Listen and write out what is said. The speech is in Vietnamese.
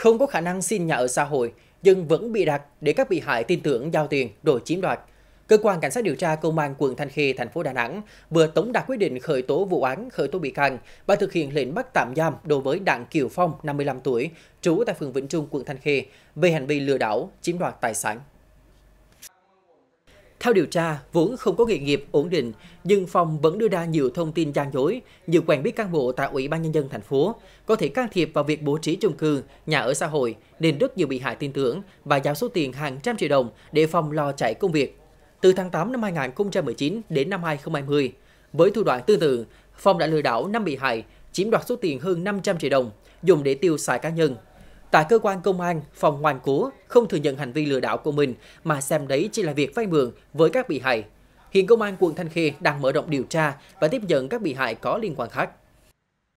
không có khả năng xin nhà ở xã hội nhưng vẫn bị đặt để các bị hại tin tưởng giao tiền rồi chiếm đoạt. Cơ quan cảnh sát điều tra công an quận Thanh Khê, thành phố Đà Nẵng vừa tống đạt quyết định khởi tố vụ án, khởi tố bị can và thực hiện lệnh bắt tạm giam đối với Đặng Kiều Phong, 55 tuổi, trú tại phường Vĩnh Trung, quận Thanh Khê về hành vi lừa đảo, chiếm đoạt tài sản. Theo điều tra, vốn không có nghề nghiệp ổn định, nhưng Phong vẫn đưa ra nhiều thông tin gian dối, nhiều quen biết cán bộ tại Ủy ban Nhân dân thành phố, có thể can thiệp vào việc bố trí chung cư, nhà ở xã hội, nên rất nhiều bị hại tin tưởng và giao số tiền hàng trăm triệu đồng để Phong lo chạy công việc. Từ tháng 8 năm 2019 đến năm 2020, với thủ đoạn tương tự, Phong đã lừa đảo 5 bị hại, chiếm đoạt số tiền hơn 500 triệu đồng, dùng để tiêu xài cá nhân Tại cơ quan công an, phòng ngoan cố không thừa nhận hành vi lừa đảo của mình mà xem đấy chỉ là việc vay mượn với các bị hại. Hiện công an quận Thanh Khê đang mở rộng điều tra và tiếp nhận các bị hại có liên quan khác.